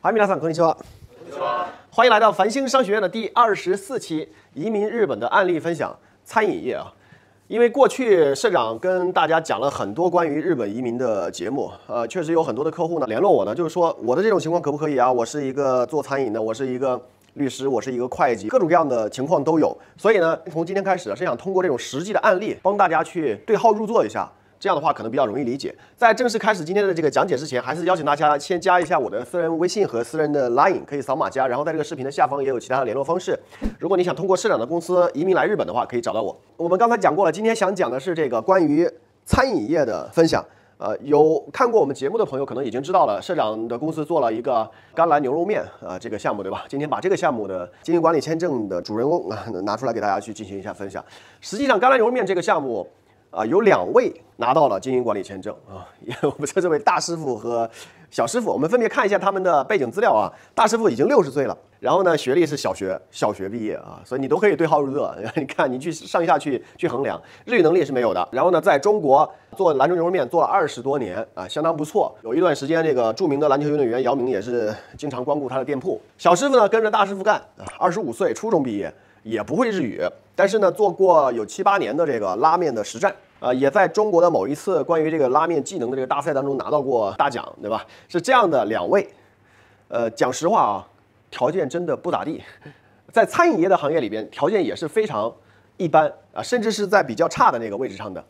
好，米拉桑，格林秋华，欢迎来到繁星商学院的第二十四期移民日本的案例分享。餐饮业啊，因为过去社长跟大家讲了很多关于日本移民的节目，呃，确实有很多的客户呢联络我呢，就是说我的这种情况可不可以啊？我是一个做餐饮的，我是一个律师，我是一个会计，各种各样的情况都有。所以呢，从今天开始是想通过这种实际的案例，帮大家去对号入座一下。这样的话可能比较容易理解。在正式开始今天的这个讲解之前，还是邀请大家先加一下我的私人微信和私人的 Line，可以扫码加。然后在这个视频的下方也有其他的联络方式。如果你想通过社长的公司移民来日本的话，可以找到我。我们刚才讲过了，今天想讲的是这个关于餐饮业的分享。呃，有看过我们节目的朋友可能已经知道了，社长的公司做了一个甘蓝牛肉面啊这个项目，对吧？今天把这个项目的经营管理签证的主人公啊拿出来给大家去进行一下分享。实际上，甘蓝牛肉面这个项目。啊，有两位拿到了经营管理签证啊，也我们称这位大师傅和小师傅，我们分别看一下他们的背景资料啊。大师傅已经六十岁了，然后呢，学历是小学，小学毕业啊，所以你都可以对号入座。你看，你去上下去去衡量，日语能力是没有的。然后呢，在中国做兰州牛肉面做了二十多年啊，相当不错。有一段时间，这个著名的篮球运动员姚明也是经常光顾他的店铺。小师傅呢，跟着大师傅干，二十五岁，初中毕业，也不会日语，但是呢，做过有七八年的这个拉面的实战。呃，也在中国的某一次关于这个拉面技能的这个大赛当中拿到过大奖，对吧？是这样的，两位，呃，讲实话啊，条件真的不咋地，在餐饮业的行业里边，条件也是非常一般啊，甚至是在比较差的那个位置上的。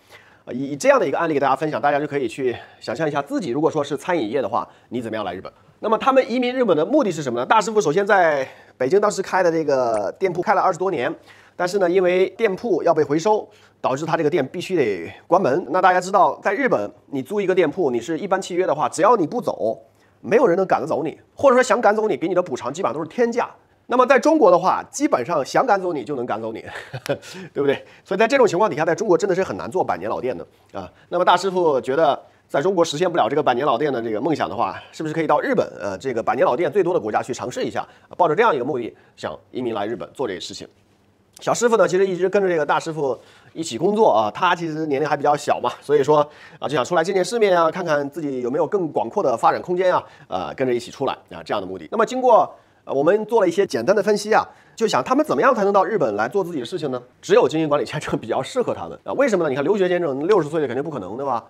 啊，以这样的一个案例给大家分享，大家就可以去想象一下自己如果说是餐饮业的话，你怎么样来日本？那么他们移民日本的目的是什么呢？大师傅首先在北京当时开的这个店铺开了二十多年。但是呢，因为店铺要被回收，导致他这个店必须得关门。那大家知道，在日本，你租一个店铺，你是一般契约的话，只要你不走，没有人能赶得走你，或者说想赶走你，给你的补偿基本上都是天价。那么在中国的话，基本上想赶走你就能赶走你，对不对？所以在这种情况底下，在中国真的是很难做百年老店的啊。那么大师傅觉得，在中国实现不了这个百年老店的这个梦想的话，是不是可以到日本，呃，这个百年老店最多的国家去尝试一下？抱着这样一个目的，想移民来日本做这个事情。小师傅呢，其实一直跟着这个大师傅一起工作啊。他其实年龄还比较小嘛，所以说啊，就想出来见见世面啊，看看自己有没有更广阔的发展空间啊。呃，跟着一起出来啊，这样的目的。那么经过呃，我们做了一些简单的分析啊，就想他们怎么样才能到日本来做自己的事情呢？只有经营管理签证比较适合他们啊。为什么呢？你看留学签证，六十岁的肯定不可能，对吧？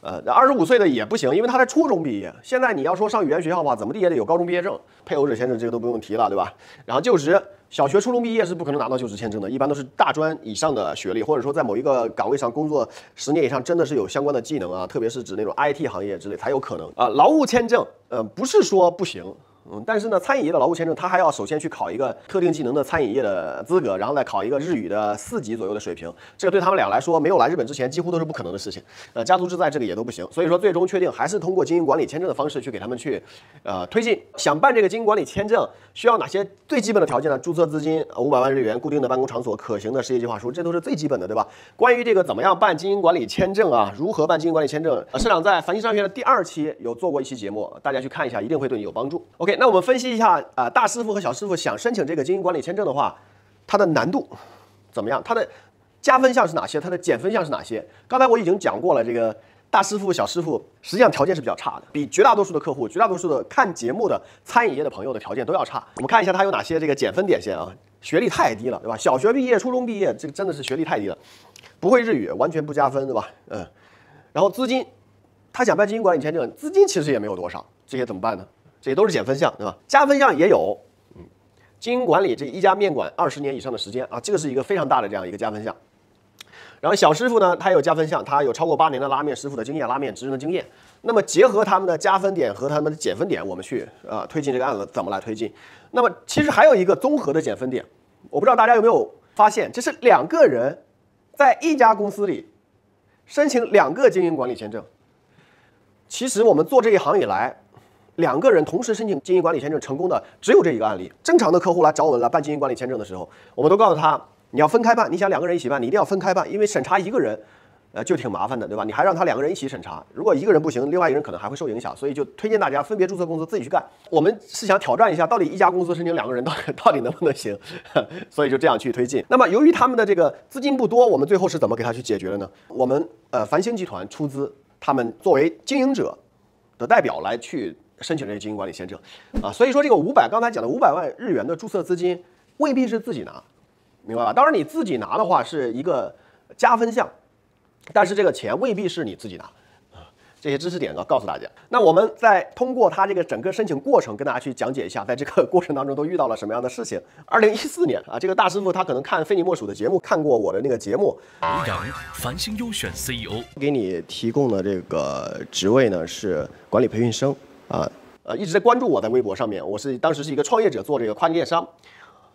呃，二十五岁的也不行，因为他在初中毕业。现在你要说上语言学校的话，怎么地也得有高中毕业证。配偶者签证这个都不用提了，对吧？然后就职。小学、初中毕业是不可能拿到就职签证的，一般都是大专以上的学历，或者说在某一个岗位上工作十年以上，真的是有相关的技能啊，特别是指那种 IT 行业之类才有可能啊。劳务签证，呃，不是说不行。嗯，但是呢，餐饮业的劳务签证，他还要首先去考一个特定技能的餐饮业的资格，然后再考一个日语的四级左右的水平。这个对他们俩来说，没有来日本之前，几乎都是不可能的事情。呃，家族志在这个也都不行，所以说最终确定还是通过经营管理签证的方式去给他们去，呃，推进。想办这个经营管理签证需要哪些最基本的条件呢？注册资金五百万日元，固定的办公场所，可行的事业计划书，这都是最基本的，对吧？关于这个怎么样办经营管理签证啊？如何办经营管理签证？社长在繁星商学院的第二期有做过一期节目，大家去看一下，一定会对你有帮助。OK。那我们分析一下啊，大师傅和小师傅想申请这个经营管理签证的话，它的难度怎么样？它的加分项是哪些？它的减分项是哪些？刚才我已经讲过了，这个大师傅、小师傅实际上条件是比较差的，比绝大多数的客户、绝大多数的看节目的餐饮业的朋友的条件都要差。我们看一下他有哪些这个减分点先啊？学历太低了，对吧？小学毕业、初中毕业，这个真的是学历太低了，不会日语，完全不加分，对吧？嗯，然后资金，他想办经营管理签证，资金其实也没有多少，这些怎么办呢？这都是减分项，对吧？加分项也有，嗯，经营管理这一家面馆二十年以上的时间啊，这个是一个非常大的这样一个加分项。然后小师傅呢，他有加分项，他有超过八年的拉面师傅的经验，拉面职人的经验。那么结合他们的加分点和他们的减分点，我们去啊推进这个案子怎么来推进？那么其实还有一个综合的减分点，我不知道大家有没有发现，这是两个人在一家公司里申请两个经营管理签证。其实我们做这一行以来。两个人同时申请经营管理签证成功的只有这一个案例。正常的客户来找我们来办经营管理签证的时候，我们都告诉他，你要分开办。你想两个人一起办，你一定要分开办，因为审查一个人，呃，就挺麻烦的，对吧？你还让他两个人一起审查，如果一个人不行，另外一个人可能还会受影响。所以就推荐大家分别注册公司自己去干。我们是想挑战一下，到底一家公司申请两个人，到底到底能不能行？所以就这样去推进。那么由于他们的这个资金不多，我们最后是怎么给他去解决的呢？我们呃，繁星集团出资，他们作为经营者的代表来去。申请这些经营管理签证，啊，所以说这个五百刚才讲的五百万日元的注册资金未必是自己拿，明白吧？当然你自己拿的话是一个加分项，但是这个钱未必是你自己拿。这些知识点呢，告诉大家。那我们再通过他这个整个申请过程，跟大家去讲解一下，在这个 过程当中都遇到了什么样的事情。二零一四年啊，这个大师傅他可能看《非你莫属》的节目，看过我的那个节目。杨繁星优选 CEO 给你提供的这个职位呢，是管理培训生。呃呃，一直在关注我，在微博上面，我是当时是一个创业者做这个跨境电商，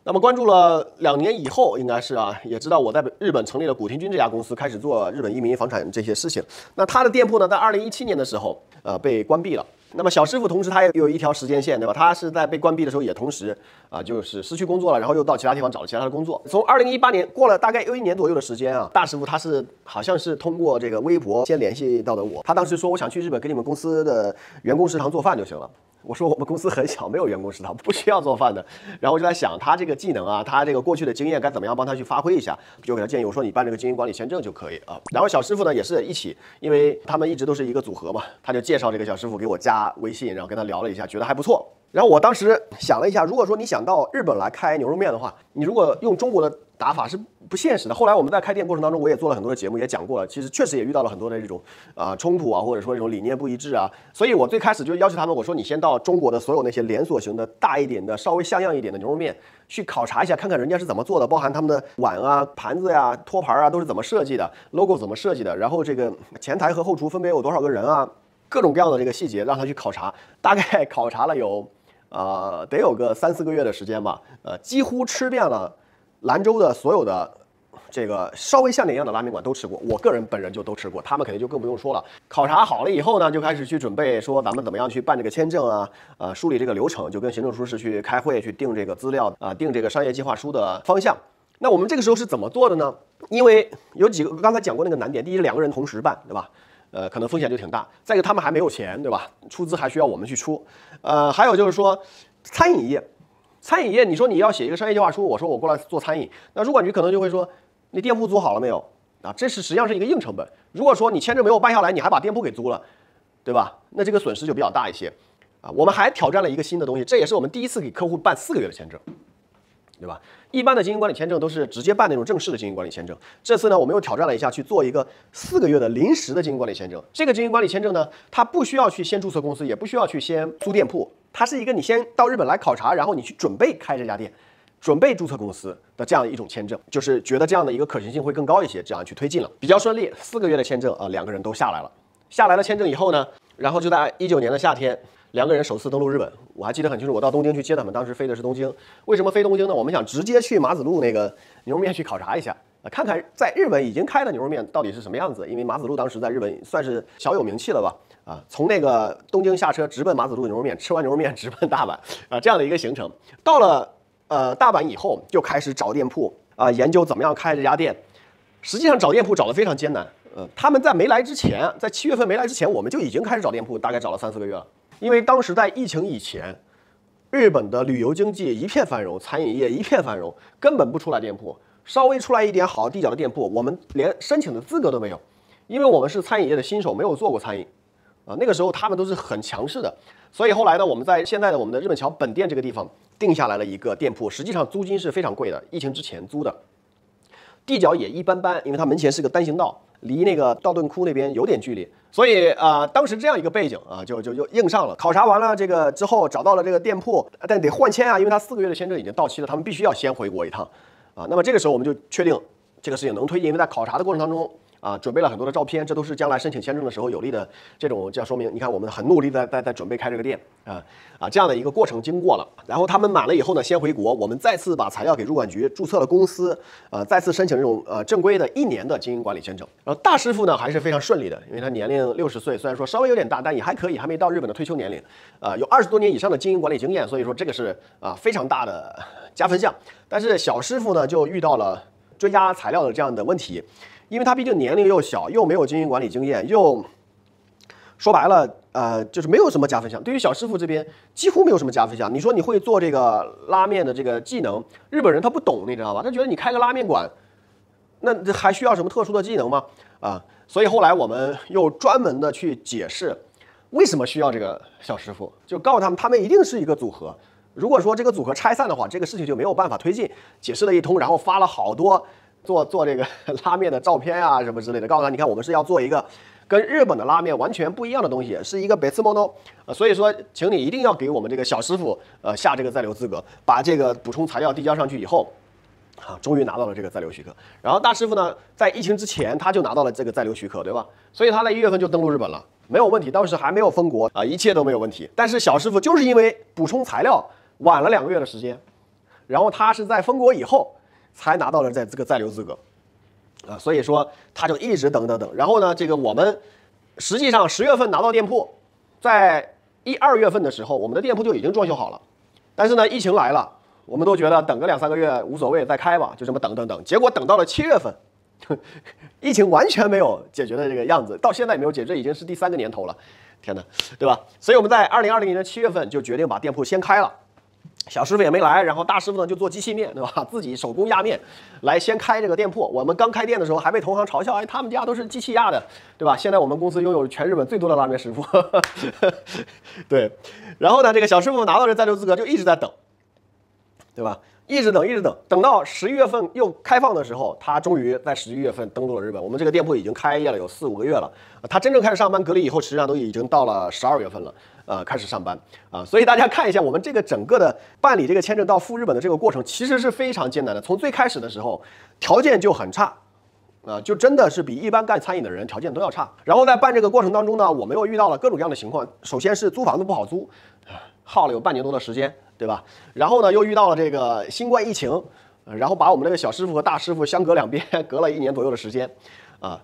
那么关注了两年以后，应该是啊，也知道我在日本成立了古天君这家公司，开始做日本移民房产这些事情。那他的店铺呢，在二零一七年的时候，呃，被关闭了。那么小师傅同时他也有一条时间线，对吧？他是在被关闭的时候也同时啊，就是失去工作了，然后又到其他地方找了其他的工作。从二零一八年过了大概又一年左右的时间啊，大师傅他是好像是通过这个微博先联系到的我，他当时说我想去日本给你们公司的员工食堂做饭就行了。我说我们公司很小，没有员工食堂，不需要做饭的。然后我就在想，他这个技能啊，他这个过去的经验，该怎么样帮他去发挥一下？就给他建议，我说你办这个经营管理签证就可以啊。然后小师傅呢也是一起，因为他们一直都是一个组合嘛，他就介绍这个小师傅给我加微信，然后跟他聊了一下，觉得还不错。然后我当时想了一下，如果说你想到日本来开牛肉面的话，你如果用中国的。打法是不现实的。后来我们在开店过程当中，我也做了很多的节目，也讲过了。其实确实也遇到了很多的这种啊冲突啊，或者说这种理念不一致啊。所以我最开始就要求他们，我说你先到中国的所有那些连锁型的大一点的、稍微像样一点的牛肉面去考察一下，看看人家是怎么做的，包含他们的碗啊、盘子呀、托盘啊都是怎么设计的，logo 怎么设计的，然后这个前台和后厨分别有多少个人啊，各种各样的这个细节让他去考察。大概考察了有，呃，得有个三四个月的时间吧，呃，几乎吃遍了。兰州的所有的这个稍微像点样的拉面馆都吃过，我个人本人就都吃过，他们肯定就更不用说了。考察好了以后呢，就开始去准备，说咱们怎么样去办这个签证啊，呃，梳理这个流程，就跟行政书是去开会，去定这个资料啊，定这个商业计划书的方向。那我们这个时候是怎么做的呢？因为有几个刚才讲过那个难点，第一两个人同时办，对吧？呃，可能风险就挺大。再一个他们还没有钱，对吧？出资还需要我们去出。呃，还有就是说餐饮业。餐饮业，你说你要写一个商业计划书，我说我过来做餐饮，那如果你可能就会说，你店铺租好了没有啊？这是实际上是一个硬成本。如果说你签证没有办下来，你还把店铺给租了，对吧？那这个损失就比较大一些啊。我们还挑战了一个新的东西，这也是我们第一次给客户办四个月的签证，对吧？一般的经营管理签证都是直接办那种正式的经营管理签证。这次呢，我们又挑战了一下去做一个四个月的临时的经营管理签证。这个经营管理签证呢，它不需要去先注册公司，也不需要去先租店铺。它是一个你先到日本来考察，然后你去准备开这家店，准备注册公司的这样一种签证，就是觉得这样的一个可行性会更高一些，这样去推进了，比较顺利。四个月的签证啊，两个人都下来了。下来了签证以后呢，然后就在一九年的夏天，两个人首次登陆日本，我还记得很清楚。我到东京去接他们，当时飞的是东京。为什么飞东京呢？我们想直接去马子路那个牛肉面去考察一下。看看在日本已经开的牛肉面到底是什么样子？因为马子路当时在日本算是小有名气了吧？啊，从那个东京下车，直奔马子路牛肉面，吃完牛肉面直奔大阪，啊，这样的一个行程。到了呃大阪以后，就开始找店铺啊，研究怎么样开这家店。实际上找店铺找得非常艰难。呃，他们在没来之前，在七月份没来之前，我们就已经开始找店铺，大概找了三四个月了。因为当时在疫情以前，日本的旅游经济一片繁荣，餐饮业一片繁荣，根本不出来店铺。稍微出来一点好地角的店铺，我们连申请的资格都没有，因为我们是餐饮业的新手，没有做过餐饮啊。那个时候他们都是很强势的，所以后来呢，我们在现在的我们的日本桥本店这个地方定下来了一个店铺，实际上租金是非常贵的，疫情之前租的地角也一般般，因为它门前是个单行道，离那个道顿窟那边有点距离，所以啊，当时这样一个背景啊，就就就硬上了。考察完了这个之后，找到了这个店铺，但得换签啊，因为他四个月的签证已经到期了，他们必须要先回国一趟。啊，那么这个时候我们就确定这个事情能推进，因为在考察的过程当中。啊，准备了很多的照片，这都是将来申请签证的时候有利的这种这样说明。你看，我们很努力在在在准备开这个店啊啊这样的一个过程经过了，然后他们满了以后呢，先回国，我们再次把材料给入管局注册了公司，呃，再次申请这种呃正规的一年的经营管理签证。然后大师傅呢还是非常顺利的，因为他年龄六十岁，虽然说稍微有点大，但也还可以，还没到日本的退休年龄，啊，有二十多年以上的经营管理经验，所以说这个是啊非常大的加分项。但是小师傅呢就遇到了追加材料的这样的问题。因为他毕竟年龄又小，又没有经营管理经验，又说白了，呃，就是没有什么加分项。对于小师傅这边几乎没有什么加分项。你说你会做这个拉面的这个技能，日本人他不懂，你知道吧？他觉得你开个拉面馆，那还需要什么特殊的技能吗？啊，所以后来我们又专门的去解释为什么需要这个小师傅，就告诉他们，他们一定是一个组合。如果说这个组合拆散的话，这个事情就没有办法推进。解释了一通，然后发了好多。做做这个 拉面的照片啊，什么之类的，告诉他，你看我们是要做一个跟日本的拉面完全不一样的东西，是一个 m 次 n o 啊，所以说，请你一定要给我们这个小师傅，呃，下这个在留资格，把这个补充材料递交上去以后，啊，终于拿到了这个在留许可。然后大师傅呢，在疫情之前他就拿到了这个在留许可，对吧？所以他在一月份就登陆日本了，没有问题，当时还没有封国啊，一切都没有问题。但是小师傅就是因为补充材料晚了两个月的时间，然后他是在封国以后。才拿到了在这个在留资格，啊，所以说他就一直等等等。然后呢，这个我们实际上十月份拿到店铺，在一二月份的时候，我们的店铺就已经装修好了。但是呢，疫情来了，我们都觉得等个两三个月无所谓，再开吧，就这么等等等。结果等到了七月份，疫情完全没有解决的这个样子，到现在也没有解，这已经是第三个年头了。天哪，对吧？所以我们在二零二零年的七月份就决定把店铺先开了。小师傅也没来，然后大师傅呢就做机器面，对吧？自己手工压面，来先开这个店铺。我们刚开店的时候还被同行嘲笑，哎，他们家都是机器压的，对吧？现在我们公司拥有全日本最多的拉面师傅，对。然后呢，这个小师傅拿到这赞留资格就一直在等，对吧？一直等，一直等，等到十一月份又开放的时候，他终于在十一月份登陆了日本。我们这个店铺已经开业了有四五个月了，他真正开始上班隔离以后，实际上都已经到了十二月份了。呃，开始上班啊，所以大家看一下我们这个整个的办理这个签证到赴日本的这个过程，其实是非常艰难的。从最开始的时候，条件就很差，啊，就真的是比一般干餐饮的人条件都要差。然后在办这个过程当中呢，我们又遇到了各种各样的情况。首先是租房子不好租，耗了有半年多的时间，对吧？然后呢，又遇到了这个新冠疫情，然后把我们这个小师傅和大师傅相隔两边，隔了一年左右的时间，啊，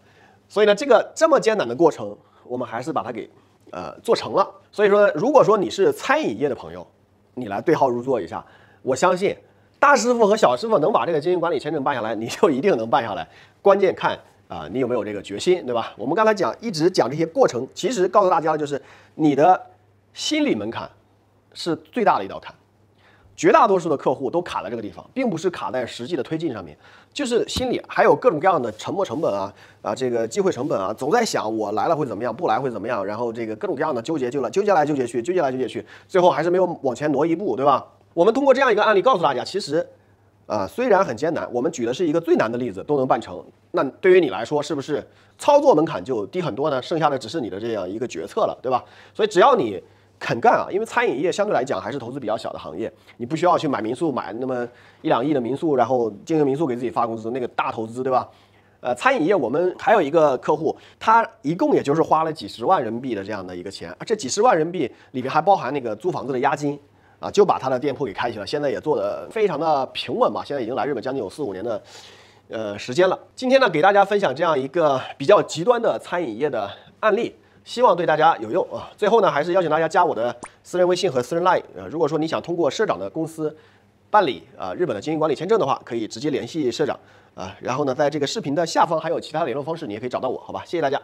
所以呢，这个这么艰难的过程，我们还是把它给。呃，做成了，所以说，如果说你是餐饮业的朋友，你来对号入座一下，我相信大师傅和小师傅能把这个经营管理签证办下来，你就一定能办下来。关键看啊，你有没有这个决心，对吧？我们刚才讲一直讲这些过程，其实告诉大家的就是你的心理门槛是最大的一道坎。绝大多数的客户都卡在这个地方，并不是卡在实际的推进上面，就是心里还有各种各样的沉没成本啊啊，这个机会成本啊，总在想我来了会怎么样，不来会怎么样，然后这个各种各样的纠结，就来纠结来纠结去，纠结来纠结去，最后还是没有往前挪一步，对吧？我们通过这样一个案例告诉大家，其实，啊虽然很艰难，我们举的是一个最难的例子都能办成，那对于你来说是不是操作门槛就低很多呢？剩下的只是你的这样一个决策了，对吧？所以只要你。肯干啊，因为餐饮业相对来讲还是投资比较小的行业，你不需要去买民宿，买那么一两亿的民宿，然后经营民宿给自己发工资，那个大投资对吧？呃，餐饮业我们还有一个客户，他一共也就是花了几十万人民币的这样的一个钱，这几十万人民币里面还包含那个租房子的押金啊，就把他的店铺给开起了，现在也做的非常的平稳嘛，现在已经来日本将近有四五年的呃时间了。今天呢，给大家分享这样一个比较极端的餐饮业的案例。希望对大家有用啊！最后呢，还是邀请大家加我的私人微信和私人 line。呃，如果说你想通过社长的公司办理啊日本的经营管理签证的话，可以直接联系社长啊。然后呢，在这个视频的下方还有其他联络方式，你也可以找到我，好吧？谢谢大家。